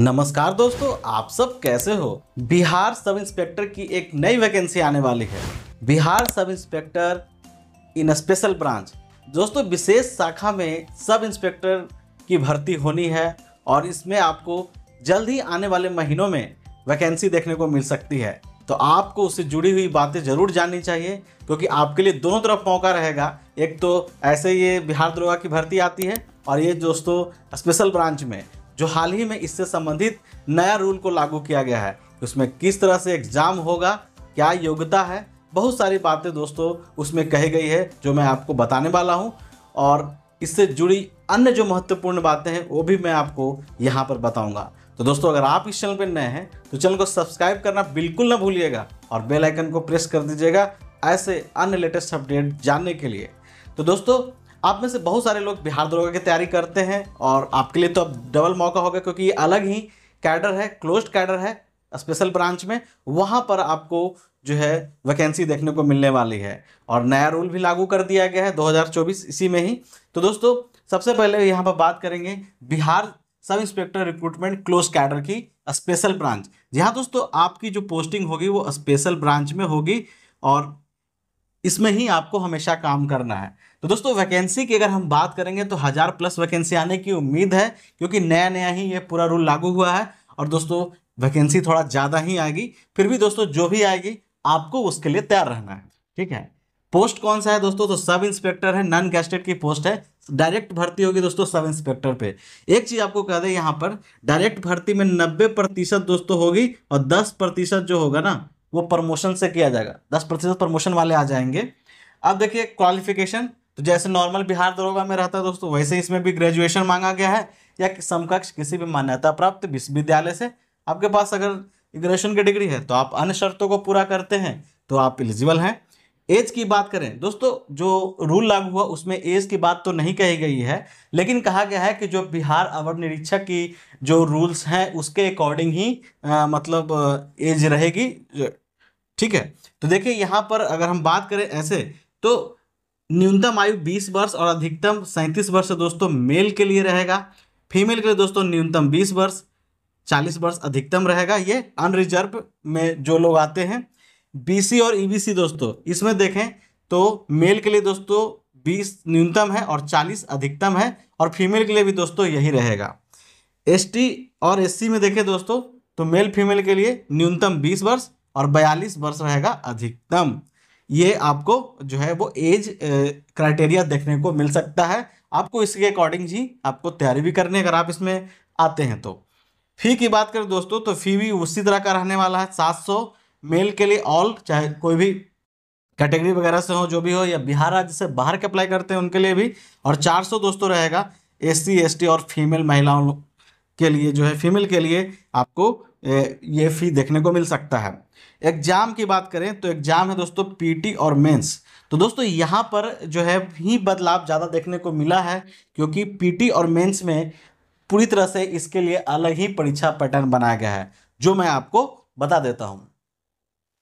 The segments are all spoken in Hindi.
नमस्कार दोस्तों आप सब कैसे हो बिहार सब इंस्पेक्टर की एक नई वैकेंसी आने वाली है बिहार सब इंस्पेक्टर इन स्पेशल ब्रांच दोस्तों विशेष शाखा में सब इंस्पेक्टर की भर्ती होनी है और इसमें आपको जल्द ही आने वाले महीनों में वैकेंसी देखने को मिल सकती है तो आपको उससे जुड़ी हुई बातें ज़रूर जाननी चाहिए क्योंकि आपके लिए दोनों तरफ मौका रहेगा एक तो ऐसे ये बिहार दरोगा की भर्ती आती है और ये दोस्तों स्पेशल ब्रांच में जो हाल ही में इससे संबंधित नया रूल को लागू किया गया है उसमें किस तरह से एग्ज़ाम होगा क्या योग्यता है बहुत सारी बातें दोस्तों उसमें कही गई है जो मैं आपको बताने वाला हूँ और इससे जुड़ी अन्य जो महत्वपूर्ण बातें हैं वो भी मैं आपको यहाँ पर बताऊँगा तो दोस्तों अगर आप इस चैनल पर नए हैं तो चैनल को सब्सक्राइब करना बिल्कुल ना भूलिएगा और बेल आइकन को प्रेस कर दीजिएगा ऐसे अन्य लेटेस्ट अपडेट जानने के लिए तो दोस्तों आप में से बहुत सारे लोग बिहार दरोगा की तैयारी करते हैं और आपके लिए तो अब डबल मौका होगा क्योंकि ये अलग ही कैडर है क्लोज कैडर है स्पेशल ब्रांच में वहाँ पर आपको जो है वैकेंसी देखने को मिलने वाली है और नया रूल भी लागू कर दिया गया है 2024 इसी में ही तो दोस्तों सबसे पहले यहाँ पर बात करेंगे Bihar sub inspector recruitment close cadre की स्पेशल ब्रांच जी दोस्तों आपकी जो पोस्टिंग होगी वो स्पेशल ब्रांच में होगी और इसमें ही आपको हमेशा काम करना है तो दोस्तों वैकेंसी की अगर हम बात करेंगे तो हज़ार प्लस वैकेंसी आने की उम्मीद है क्योंकि नया नया ही ये पूरा रूल लागू हुआ है और दोस्तों वैकेंसी थोड़ा ज़्यादा ही आएगी फिर भी दोस्तों जो भी आएगी आपको उसके लिए तैयार रहना है ठीक है पोस्ट कौन सा है दोस्तों तो सब इंस्पेक्टर है नॉन गैस्टेड की पोस्ट है डायरेक्ट भर्ती होगी दोस्तों सब इंस्पेक्टर पे एक चीज़ आपको कह दें यहाँ पर डायरेक्ट भर्ती में नब्बे प्रतिशत दोस्तों होगी और दस प्रतिशत जो होगा ना वो प्रमोशन से किया जाएगा दस प्रतिशत प्रमोशन वाले आ जाएंगे अब देखिए क्वालिफिकेशन तो जैसे नॉर्मल बिहार दरोगा में रहता है दोस्तों वैसे इसमें भी ग्रेजुएशन मांगा गया है या कि समकक्ष किसी भी मान्यता प्राप्त विश्वविद्यालय से आपके पास अगर ग्रेजुएशन की डिग्री है तो आप अन्य शर्तों को पूरा करते हैं तो आप एलिजिबल हैं एज की बात करें दोस्तों जो रूल लागू हुआ उसमें एज की बात तो नहीं कही गई है लेकिन कहा गया है कि जो बिहार अवर निरीक्षक की जो रूल्स हैं उसके अकॉर्डिंग ही आ, मतलब एज रहेगी ठीक है तो देखिए यहाँ पर अगर हम बात करें ऐसे तो न्यूनतम आयु 20 वर्ष और अधिकतम 37 वर्ष दोस्तों मेल के लिए रहेगा फीमेल के लिए दोस्तों न्यूनतम 20 वर्ष 40 वर्ष अधिकतम रहेगा ये अनरिजर्व में जो लोग आते हैं बीसी और ईबीसी e दोस्तों इसमें देखें तो मेल के लिए दोस्तों 20 न्यूनतम है और 40 अधिकतम है और फीमेल के लिए भी दोस्तों यही रहेगा एस और एस में देखें दोस्तों तो मेल फीमेल के लिए न्यूनतम बीस वर्ष और 42 वर्ष रहेगा अधिकतम ये आपको जो है वो एज क्राइटेरिया देखने को मिल सकता है आपको इसके अकॉर्डिंग ही आपको तैयारी भी करनी है अगर आप इसमें आते हैं तो फी की बात करें दोस्तों तो फी भी उसी तरह का रहने वाला है 700 मेल के लिए ऑल चाहे कोई भी कैटेगरी वगैरह से हो जो भी हो या बिहार राज्य से बाहर के अप्लाई करते हैं उनके लिए भी और 400 दोस्तों रहेगा एस सी और फीमेल महिलाओं के लिए जो है फीमेल के लिए आपको ये फी देखने को मिल सकता है एग्जाम की बात करें तो एग्जाम है दोस्तों पीटी और मेंस तो दोस्तों यहाँ पर जो है ही बदलाव ज़्यादा देखने को मिला है क्योंकि पीटी और मेंस में पूरी तरह से इसके लिए अलग ही परीक्षा पैटर्न बनाया गया है जो मैं आपको बता देता हूँ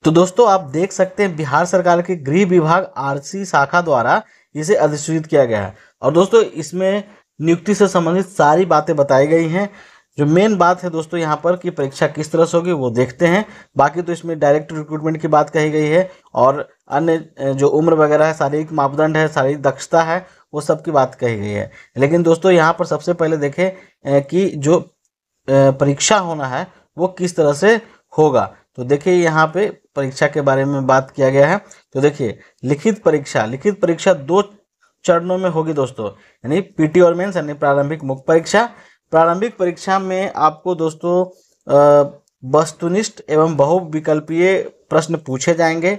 तो दोस्तों आप देख सकते हैं बिहार सरकार के गृह विभाग आर शाखा द्वारा इसे अधिसूचित किया गया है और दोस्तों इसमें नियुक्ति से संबंधित सारी बातें बताई गई हैं जो मेन बात है दोस्तों यहाँ पर कि परीक्षा किस तरह से होगी वो देखते हैं बाकी तो इसमें डायरेक्ट रिक्रूटमेंट की बात कही गई है और अन्य जो उम्र वगैरह है शारीरिक मापदंड है शारीरिक दक्षता है वो सब की बात कही गई है लेकिन दोस्तों यहाँ पर सबसे पहले देखें कि जो परीक्षा होना है वो किस तरह से होगा तो देखिए यहाँ पे परीक्षा के बारे में बात किया गया है तो देखिए लिखित परीक्षा लिखित परीक्षा दो चरणों में होगी दोस्तों यानी पीटी और मेंस यानी प्रारंभिक मुख्य परीक्षा प्रारंभिक परीक्षा में आपको दोस्तों वस्तुनिष्ठ एवं बहुविकल्पीय प्रश्न पूछे जाएंगे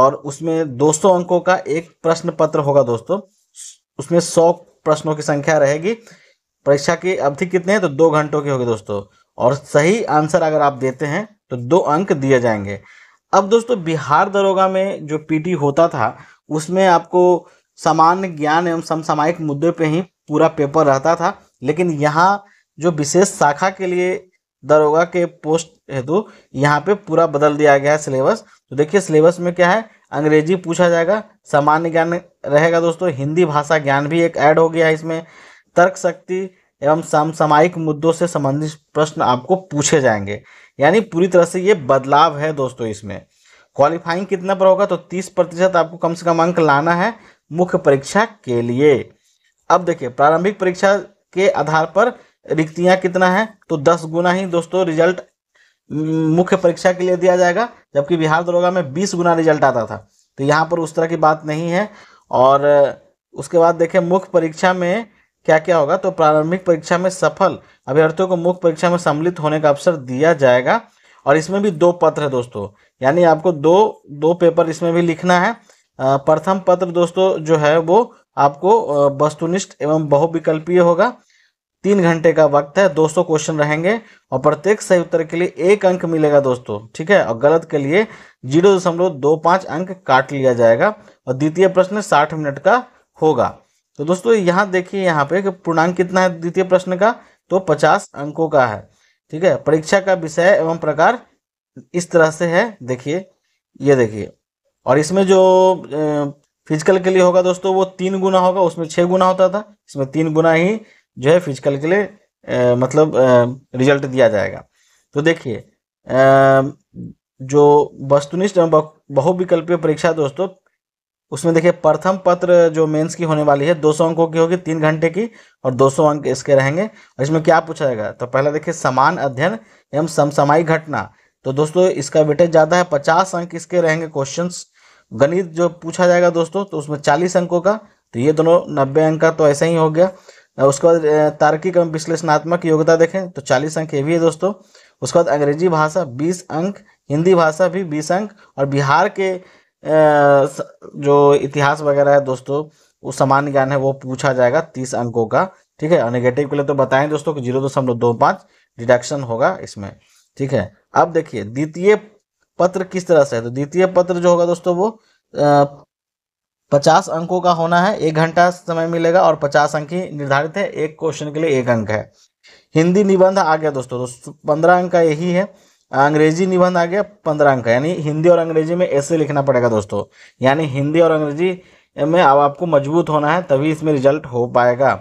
और उसमें 200 अंकों का एक प्रश्न पत्र होगा दोस्तों उसमें 100 प्रश्नों की संख्या रहेगी परीक्षा की अवधि कितने हैं तो दो घंटों की होगी दोस्तों और सही आंसर अगर आप देते हैं तो दो अंक दिए जाएंगे अब दोस्तों बिहार दरोगा में जो पीटी होता था उसमें आपको सामान्य ज्ञान एवं समसामायिक मुद्दे पे ही पूरा पेपर रहता था लेकिन यहाँ जो विशेष शाखा के लिए दरोगा के पोस्ट हेतु यहाँ पे पूरा बदल दिया गया है सिलेबस तो देखिए सिलेबस में क्या है अंग्रेजी पूछा जाएगा सामान्य ज्ञान रहेगा दोस्तों हिंदी भाषा ज्ञान भी एक ऐड हो गया है इसमें तर्क शक्ति एवं समसामायिक मुद्दों से संबंधित प्रश्न आपको पूछे जाएंगे यानी पूरी तरह से ये बदलाव है दोस्तों इसमें क्वालिफाइंग कितना पर होगा तो तीस प्रतिशत आपको कम से कम अंक लाना है मुख्य परीक्षा के लिए अब देखिए प्रारंभिक परीक्षा के आधार पर रिक्तियां कितना है तो दस गुना ही दोस्तों रिजल्ट मुख्य परीक्षा के लिए दिया जाएगा जबकि बिहार दरोगा में बीस गुना रिजल्ट आता था तो यहाँ पर उस तरह की बात नहीं है और उसके बाद देखें मुख्य परीक्षा में क्या क्या होगा तो प्रारंभिक परीक्षा में सफल अभ्यर्थियों को मुख्य परीक्षा में सम्मिलित होने का अवसर दिया जाएगा और इसमें भी दो पत्र है दोस्तों यानी आपको दो दो पेपर इसमें भी लिखना है प्रथम पत्र दोस्तों जो है वो आपको वस्तुनिष्ठ एवं बहुविकल्पीय होगा तीन घंटे का वक्त है 200 क्वेश्चन रहेंगे और प्रत्येक सही उत्तर के लिए एक अंक मिलेगा दोस्तों ठीक है और गलत के लिए जीरो दशमलव दो पाँच अंक काट लिया जाएगा और द्वितीय प्रश्न साठ मिनट का होगा तो दोस्तों यहाँ देखिए यहाँ पे कि पूर्णांक कितना है द्वितीय प्रश्न का तो पचास अंकों का है ठीक है परीक्षा का विषय एवं प्रकार इस तरह से है देखिए ये देखिए और इसमें जो फिजिकल के लिए होगा दोस्तों वो तीन गुना होगा उसमें छः गुना होता था इसमें तीन गुना ही जो है फिजिकल के लिए आ, मतलब आ, रिजल्ट दिया जाएगा तो देखिए जो वस्तुनिष्ठ एवं बहुविकल्पीय परीक्षा दोस्तों उसमें देखिए प्रथम पत्र जो मेंस की होने वाली है 200 अंकों की होगी तीन घंटे की और 200 अंक इसके रहेंगे और इसमें क्या पूछा जाएगा तो पहला देखिए समान अध्ययन एवं समसामयिक घटना तो दोस्तों इसका वेटेज ज़्यादा है पचास अंक इसके रहेंगे क्वेश्चन गणित जो पूछा जाएगा दोस्तों तो उसमें चालीस अंकों का तो ये दोनों नब्बे अंक का तो ऐसा ही हो गया उसके बाद तार्किक एवं विश्लेषणात्मक योग्यता देखें तो चालीस अंक ये भी है दोस्तों उसके बाद अंग्रेजी भाषा बीस अंक हिंदी भाषा भी बीस अंक और बिहार के जो इतिहास वगैरह है दोस्तों वो सामान्य ज्ञान है वो पूछा जाएगा तीस अंकों का ठीक है और निगेटिव के लिए तो बताएं दोस्तों कि जीरो दशमलव दो पाँच डिडक्शन होगा इसमें ठीक है अब देखिए द्वितीय पत्र किस तरह से है तो द्वितीय पत्र जो होगा दोस्तों वो पचास अंकों का होना है एक घंटा समय मिलेगा और पचास अंक ही निर्धारित है एक क्वेश्चन के लिए एक अंक है हिंदी निबंध आ गया दोस्तों दोस्तों पंद्रह अंक का यही है अंग्रेजी निबंध आ गया पंद्रह अंक यानी हिंदी और अंग्रेजी में ऐसे लिखना पड़ेगा दोस्तों यानी हिंदी और अंग्रेजी में अब आपको मजबूत होना है तभी इसमें रिजल्ट हो पाएगा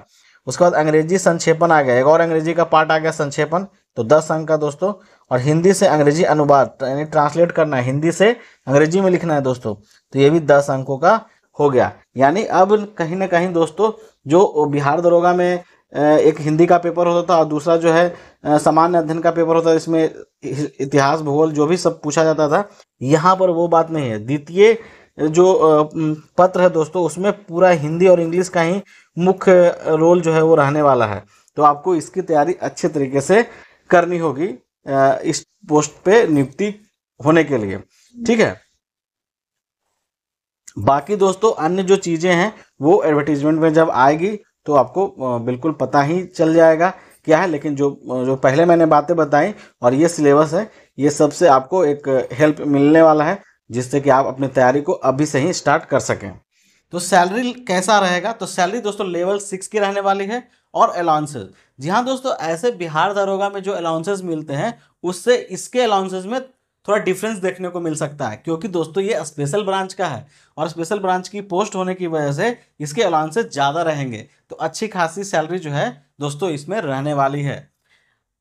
उसके बाद अंग्रेजी संक्षेपण आ गया एक और अंग्रेजी का पार्ट आ गया संक्षेपण तो दस अंक का दोस्तों और हिंदी से अंग्रेजी अनुवाद यानी ट्रांसलेट करना है हिंदी से अंग्रेजी में लिखना है दोस्तों तो ये भी दस अंकों का हो गया यानी अब कहीं ना कहीं दोस्तों जो बिहार दरोगा में एक हिंदी का पेपर होता था और दूसरा जो है सामान्य अध्ययन का पेपर होता था इसमें इतिहास भूगोल जो भी सब पूछा जाता था यहाँ पर वो बात नहीं है द्वितीय जो पत्र है दोस्तों उसमें पूरा हिंदी और इंग्लिश का ही मुख्य रोल जो है वो रहने वाला है तो आपको इसकी तैयारी अच्छे तरीके से करनी होगी इस पोस्ट पे नियुक्ति होने के लिए ठीक है बाकी दोस्तों अन्य जो चीज़ें हैं वो एडवर्टीजमेंट में जब आएगी तो आपको बिल्कुल पता ही चल जाएगा क्या है लेकिन जो जो पहले मैंने बातें बताई और ये सिलेबस है ये सबसे आपको एक हेल्प मिलने वाला है जिससे कि आप अपनी तैयारी को अभी से ही स्टार्ट कर सकें तो सैलरी कैसा रहेगा तो सैलरी दोस्तों लेवल सिक्स की रहने वाली है और अलाउंसेज जी हाँ दोस्तों ऐसे बिहार दरोगा में जो अलाउंसेज मिलते हैं उससे इसके अलाउंसेज में थोड़ा डिफरेंस देखने को मिल सकता है क्योंकि दोस्तों ये स्पेशल ब्रांच का है और स्पेशल ब्रांच की पोस्ट होने की वजह से इसके अलाउंसेस ज़्यादा रहेंगे तो अच्छी खासी सैलरी जो है दोस्तों इसमें रहने वाली है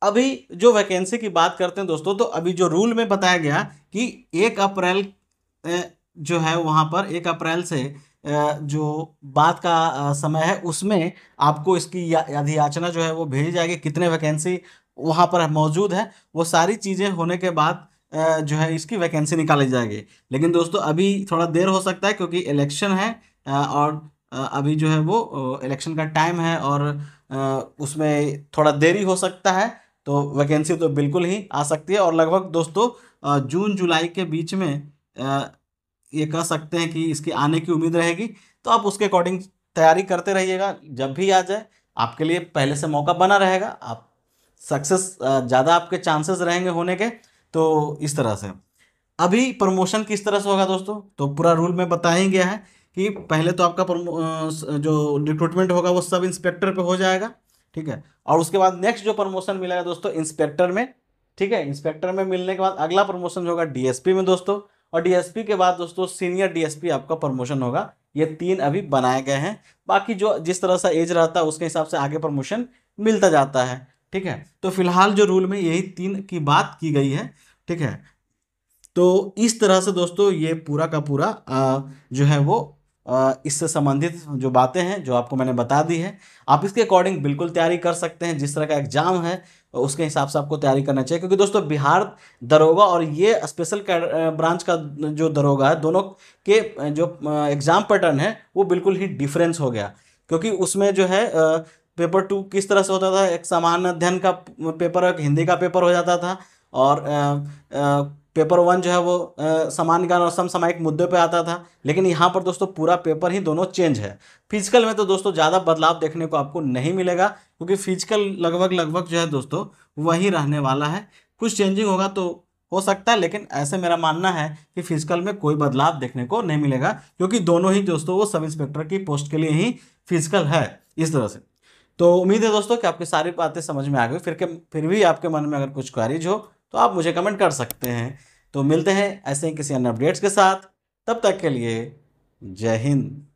अभी जो वैकेंसी की बात करते हैं दोस्तों तो अभी जो रूल में बताया गया कि एक अप्रैल जो है वहाँ पर एक अप्रैल से जो बात का समय है उसमें आपको इसकी अधियाचना जो है वो भेजी जाएगी कितने वैकेंसी वहाँ पर मौजूद है वो सारी चीज़ें होने के बाद जो है इसकी वैकेंसी निकाली जाएगी लेकिन दोस्तों अभी थोड़ा देर हो सकता है क्योंकि इलेक्शन है और अभी जो है वो इलेक्शन का टाइम है और उसमें थोड़ा देरी हो सकता है तो वैकेंसी तो बिल्कुल ही आ सकती है और लगभग दोस्तों जून जुलाई के बीच में ये कह सकते हैं कि इसकी आने की उम्मीद रहेगी तो आप उसके अकॉर्डिंग तैयारी करते रहिएगा जब भी आ जाए आपके लिए पहले से मौका बना रहेगा आप सक्सेस ज़्यादा आपके चांसेस रहेंगे होने के तो इस तरह से अभी प्रमोशन किस तरह से होगा दोस्तों तो पूरा रूल में बताया ही गया है कि पहले तो आपका जो रिक्रूटमेंट होगा वो सब इंस्पेक्टर पे हो जाएगा ठीक है और उसके बाद नेक्स्ट जो प्रमोशन मिलेगा दोस्तों इंस्पेक्टर में ठीक है इंस्पेक्टर में मिलने के बाद अगला प्रमोशन होगा डीएसपी में दोस्तों और डीएसपी के बाद दोस्तों सीनियर डीएसपी आपका प्रमोशन होगा ये तीन अभी बनाए गए हैं बाकी जो जिस तरह सा एज रहता है उसके हिसाब से आगे प्रमोशन मिलता जाता है ठीक है तो फिलहाल जो रूल में यही तीन की बात की गई है ठीक है तो इस तरह से दोस्तों ये पूरा का पूरा आ, जो है वो इससे संबंधित जो बातें हैं जो आपको मैंने बता दी है आप इसके अकॉर्डिंग बिल्कुल तैयारी कर सकते हैं जिस तरह का एग्जाम है उसके हिसाब से आपको तैयारी करना चाहिए क्योंकि दोस्तों बिहार दरोगा और ये स्पेशल ब्रांच का जो दरोगा है दोनों के जो एग्ज़ाम पैटर्न है वो बिल्कुल ही डिफरेंस हो गया क्योंकि उसमें जो है पेपर टू किस तरह से होता था एक सामान्य अध्ययन का पेपर एक हिंदी का पेपर हो जाता था और आ, आ, पेपर वन जो है वो सामान्य ज्ञान और समसामयिक मुद्दे पे आता था लेकिन यहाँ पर दोस्तों पूरा पेपर ही दोनों चेंज है फिजिकल में तो दोस्तों ज़्यादा बदलाव देखने को आपको नहीं मिलेगा क्योंकि फिजिकल लगभग लगभग जो है दोस्तों वही रहने वाला है कुछ चेंजिंग होगा तो हो सकता है लेकिन ऐसे मेरा मानना है कि फिजिकल में कोई बदलाव देखने को नहीं मिलेगा क्योंकि दोनों ही दोस्तों वो सब इंस्पेक्टर की पोस्ट के लिए ही फिजिकल है इस तरह से तो उम्मीद है दोस्तों कि आपकी सारी बातें समझ में आ गई फिर के फिर भी आपके मन में अगर कुछ क्वारीज हो तो आप मुझे कमेंट कर सकते हैं तो मिलते हैं ऐसे ही किसी अन्य अपडेट्स के साथ तब तक के लिए जय हिंद